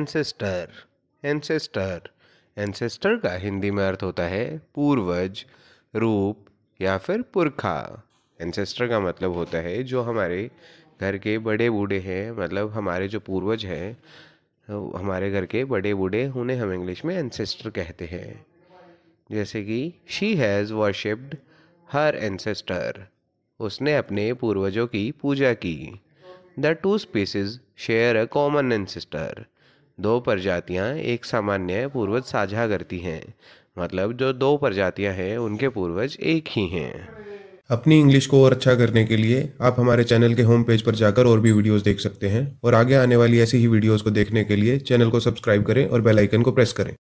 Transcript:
ancestor ancestor ancestor का हिंदी में अर्थ होता है पूर्वज रूप या फिर पुरखा एंसेस्टर का मतलब होता है जो हमारे घर के बड़े बूढ़े हैं मतलब हमारे जो पूर्वज हैं हमारे घर के बड़े बूढ़े उन्हें हम इंग्लिश में एंसेस्टर कहते हैं जैसे कि she has worshipped her ancestor उसने अपने पूर्वजों की पूजा की the two species share a common ancestor दो प्रजातियाँ एक सामान्य पूर्वज साझा करती हैं मतलब जो दो प्रजातियाँ हैं उनके पूर्वज एक ही हैं अपनी इंग्लिश को और अच्छा करने के लिए आप हमारे चैनल के होम पेज पर जाकर और भी वीडियोस देख सकते हैं और आगे आने वाली ऐसी ही वीडियोस को देखने के लिए चैनल को सब्सक्राइब करें और बेल आइकन को प्रेस करें